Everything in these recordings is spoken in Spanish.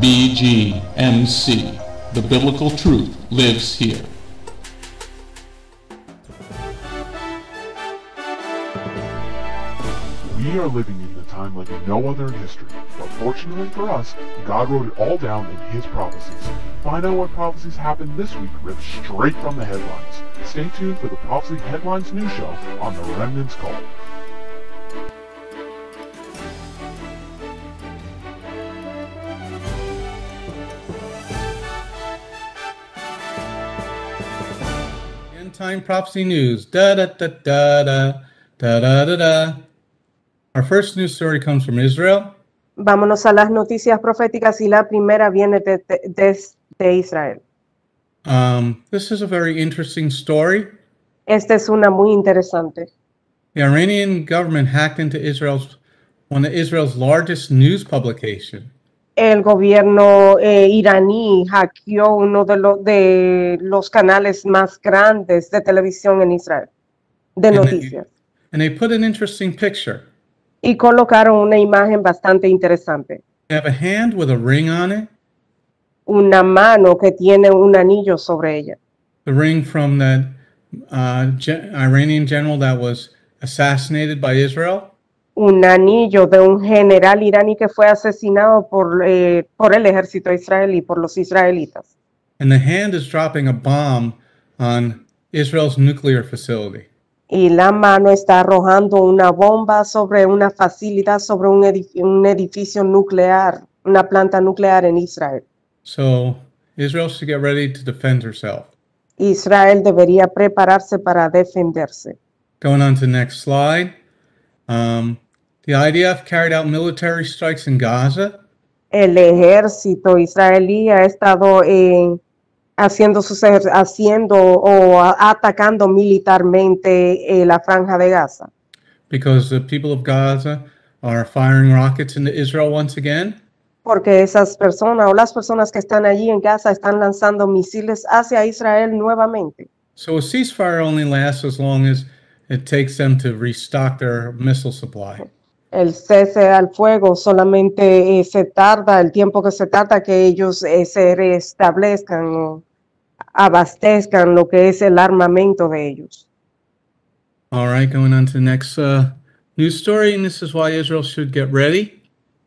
BGMC. The biblical truth lives here. We are living in a time like no other in history, but fortunately for us, God wrote it all down in His prophecies. Find out what prophecies happened this week ripped straight from the headlines. Stay tuned for the Prophecy Headlines News Show on the Remnant's Call. time prophecy news. Da da da da da da da da da. Our first news story comes from Israel. Vámonos a las noticias proféticas y la primera viene de, de, de Israel. Um, this is a very interesting story. Esta es una muy interesante. The Iranian government hacked into Israel's one of Israel's largest news publication. el gobierno eh, iraní hackeó uno de, los de los canales más grandes de televisión en Israel, de noticias. Y colocaron una imagen bastante interesante. Una mano que tiene un anillo sobre ella. The ring from the uh, Iranian general that was assassinated by Israel un anillo de un general iraní que fue asesinado por, eh, por el ejército israelí, por los israelitas. Y la mano está arrojando una bomba sobre una facilidad, sobre un, edificio nuclear, una planta nuclear en Israel. So, Israel should get ready to defend herself. Israel debería prepararse para defenderse. Going on to next slide. Um, The IDF carried out military strikes in Gaza. El ejército israelí ha estado eh, haciendo, sus haciendo o atacando militarmente eh, la franja de Gaza. Because the people of Gaza are firing rockets into Israel once again. Porque esas personas o las personas que están allí en Gaza están lanzando misiles hacia Israel nuevamente. So a ceasefire only lasts as long as it takes them to restock their missile supply. el cese al fuego, solamente eh, se tarda el tiempo que se tarda que ellos eh, se restablezcan o abastezcan lo que es el armamento de ellos. All right, going on to the next uh, news story, and this is why Israel should get ready.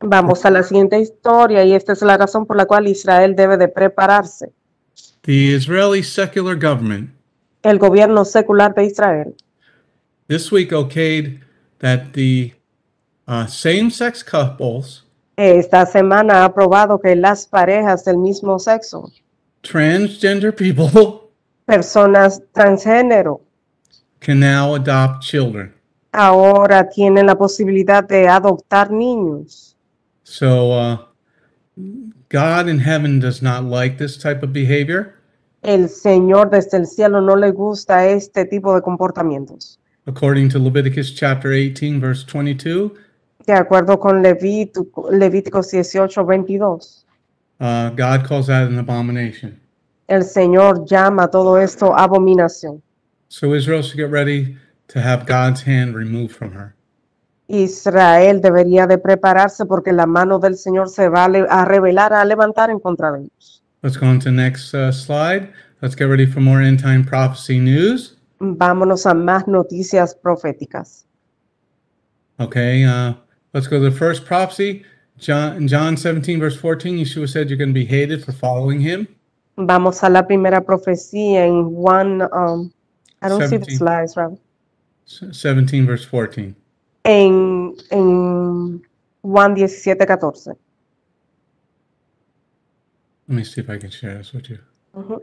Vamos a la siguiente historia y esta es la razón por la cual Israel debe de prepararse. The Israeli secular government. El gobierno secular de Israel. This week okayed that the uh, same-sex couples, esta semana ha probado que las parejas del mismo sexo, transgender people, personas transgénero, can now adopt children. Ahora tienen la posibilidad de adoptar niños. So uh, God in heaven does not like this type of behavior. El Señor desde el cielo no le gusta este tipo de comportamientos. According to Leviticus chapter 18 verse 22, de acuerdo con Levítico, Levítico 18, 22. Uh, God calls that an abomination. El Señor llama todo esto abominación. So Israel should get ready to have God's hand removed from her. Israel debería de prepararse porque la mano del Señor se va a revelar, a levantar en contra de ellos. Let's go on to next uh, slide. Let's get ready for more end time prophecy news. Vámonos a más noticias proféticas. Okay, uh, Let's go to the first prophecy. John, John 17, verse 14, Yeshua said you're going to be hated for following him. Vamos a la primera profecía en Juan. Um, I don't 17. see the slides, Rob. 17, verse 14. En, en Juan 17, 14. Let me see if I can share this with you. Uh-huh.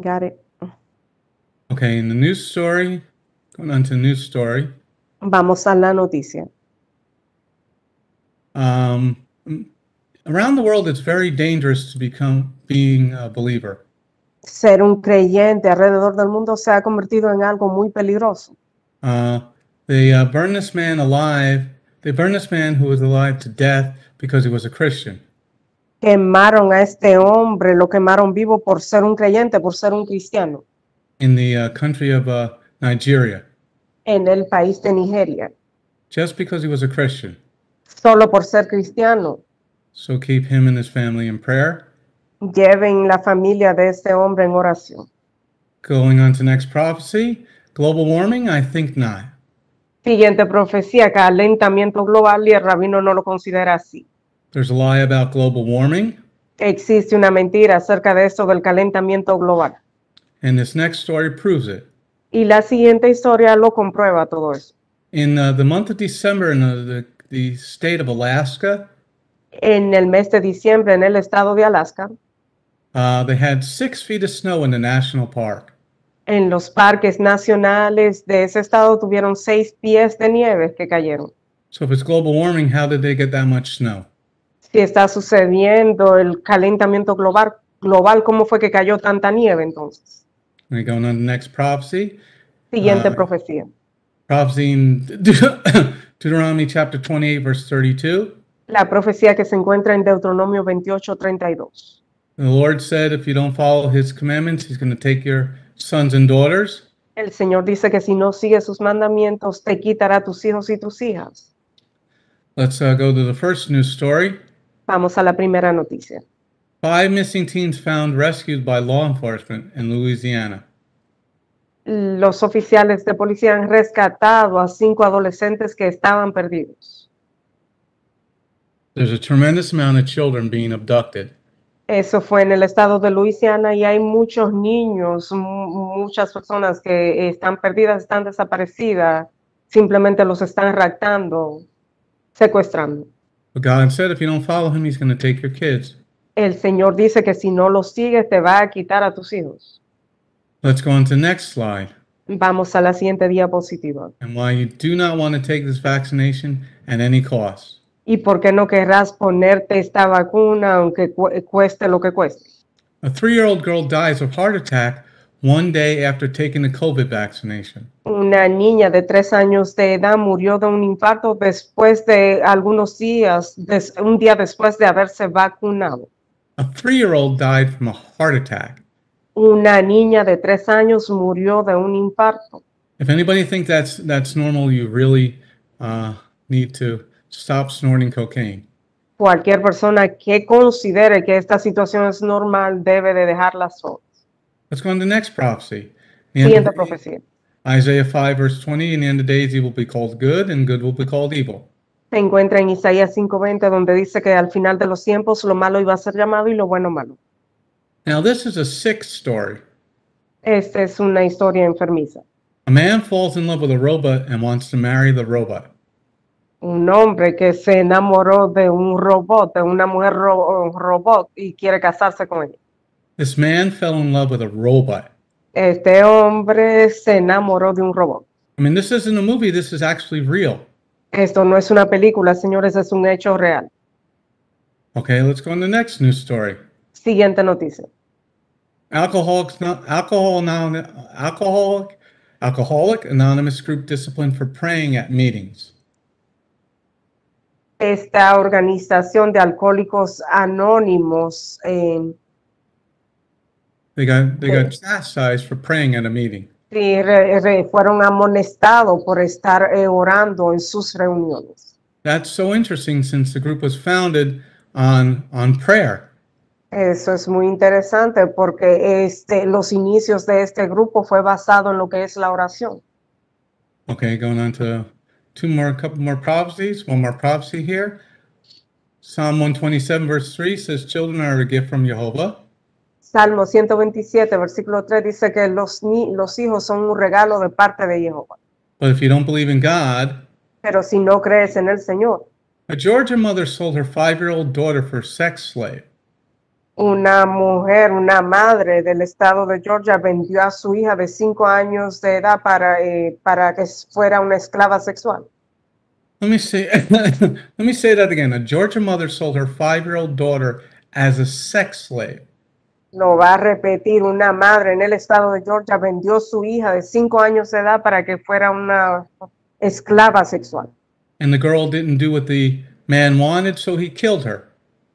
Got it. Okay, in the news story, going on to the news story. Vamos a la noticia. Um, around the world, it's very dangerous to become being a believer. Ser un creyente alrededor del mundo se ha convertido en algo muy peligroso. Uh, they uh, burned this man alive. They burned this man who was alive to death because he was a Christian. quemaron a este hombre, lo quemaron vivo por ser un creyente, por ser un cristiano. In the uh, country of uh, Nigeria. En el país de Nigeria. Just because he was a Christian. Solo por ser cristiano. So keep him and his family in prayer. Lleven la familia de este hombre en oración. Going on to next prophecy, global warming, I think not. Siguiente profecía, calentamiento global y el rabino no lo considera así. There's a lie about global warming. Existe una mentira acerca de esto del calentamiento global. And this next story proves it. Y la siguiente historia lo comprueba todo eso. In uh, the month of December in uh, the, the state of Alaska, en el mes de diciembre en el estado de Alaska, uh, they had six feet of snow in the national park. En los parques nacionales de ese estado tuvieron seis pies de nieve que cayeron. So if it's global warming, how did they get that much snow? si está sucediendo el calentamiento global, global, ¿cómo fue que cayó tanta nieve entonces? We go on the next prophecy. Siguiente uh, profecía. Prophecy in Deuteronomy chapter 28 verse 32. La profecía que se encuentra en Deuteronomio 28, 32. the Lord said, if you don't follow his commandments, he's going to take your sons and daughters. El Señor dice que si no sigues sus mandamientos, te quitará tus hijos y tus hijas. Let's uh, go to the first news story. Vamos a la primera noticia. Five missing teens found rescued by law enforcement Louisiana. Los oficiales de policía han rescatado a cinco adolescentes que estaban perdidos. There's a tremendous amount of children being abducted. Eso fue en el estado de Luisiana y hay muchos niños, muchas personas que están perdidas, están desaparecidas, simplemente los están raptando, secuestrando. But God said if you don't follow him, he's going to take your kids. El Señor dice que si no lo sigues, te va a quitar a tus hijos. Let's go on to the next slide. Vamos a la siguiente diapositiva. And why you do not want to take this vaccination at any cost. ¿Y por qué no querrás ponerte esta vacuna aunque cueste lo que cueste? A three-year-old girl dies of heart attack one day after taking the COVID vaccination. Una niña de tres años de edad murió de un infarto después de algunos días, des, un día después de haberse vacunado. A three-year-old died from a heart attack. Una niña de tres años murió de un infarto. If anybody thinks that's that's normal, you really uh, need to stop snorting cocaine. Cualquier persona que considere que esta situación es normal debe de dejarla sola. Let's go on to the next prophecy. The Siguiente profecía. Isaiah 5, verse 20, in the end of days evil will be called good and good will be called evil. Se encuentra en Isaías 5:20 donde dice que al final de los tiempos lo malo iba a ser llamado y lo bueno malo. Now this is a sick story. Esta es una historia enfermiza. A man falls in love with a robot and wants to marry the robot. Un hombre que se enamoró de un robot, de una mujer ro robot y quiere casarse con ella. This man fell in love with a robot. Este hombre se enamoró de un robot. I mean, this isn't a movie, this is actually real. Esto no es una película, señores, es un hecho real. Okay, let's go on the next news story. Siguiente noticia. Alcoholics alcohol non alcoholic alcoholic anonymous group disciplined for praying at meetings. Esta organización de alcohólicos anónimos eh, they got, they got chastised for praying at a meeting. Sí, re, re, fueron amonestados por estar eh, orando en sus reuniones. That's so interesting since the group was founded on, on prayer. Eso es muy interesante porque este, los inicios de este grupo fue basado en lo que es la oración. Okay, going on to two more, a couple more prophecies. One more prophecy here. Psalm 127, verse 3 says, Children are a gift from Jehovah. Salmo 127, versículo 3 dice que los, los hijos son un regalo de parte de Jehová. pero si no crees en el Señor, a mother sold her five-year-old daughter for sex slave. Una mujer, una madre del estado de Georgia vendió a su hija de cinco años de edad para, eh, para que fuera una esclava sexual. Let me say let me say that again. A Georgia mother sold her five-year-old daughter as a sex slave lo va a repetir, una madre en el estado de Georgia vendió su hija de cinco años de edad para que fuera una esclava sexual. And the girl didn't do what the man wanted, so he killed her.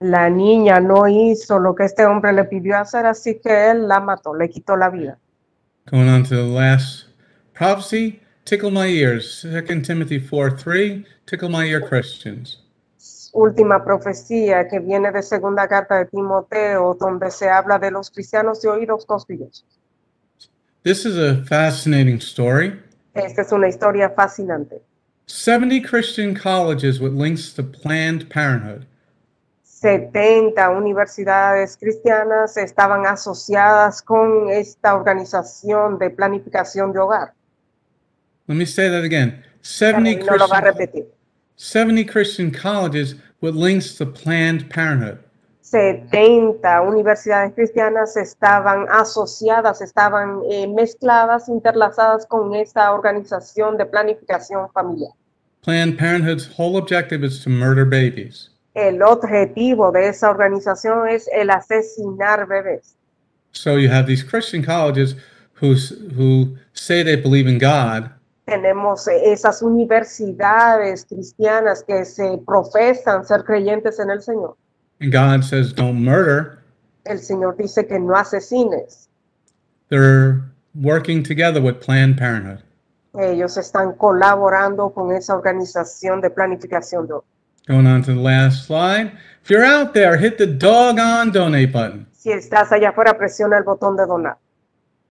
La niña no hizo lo que este hombre le pidió hacer, así que él la mató, le quitó la vida. Going on to the last prophecy, tickle my ears. 2 Timothy 4 3, tickle my ear Christians última profecía que viene de segunda carta de Timoteo, donde se habla de los cristianos de oídos costillosos. This is a fascinating story. Esta es una historia fascinante. 70 Christian colleges with links to Planned Parenthood. 70 universidades cristianas estaban asociadas con esta organización de planificación de hogar. Let me say that again. 70 no repetir. 70 Christian colleges with links to Planned Parenthood. 70 universidades cristianas estaban asociadas, estaban eh, mezcladas, interlazadas con esta organización de planificación familiar. Planned Parenthood's whole objective is to murder babies. El objetivo de esa organización es el asesinar bebés. So you have these Christian colleges who's, who say they believe in God, tenemos e-, esas universidades cristianas que se profesan ser creyentes en el Señor. God says, don't murder. El Señor dice que no asesines. They're working together with Planned Parenthood. Ellos están colaborando con esa organización de planificación. Going on to the last slide. If you're out there, hit the on donate button. Si estás allá afuera, presiona el botón de donar.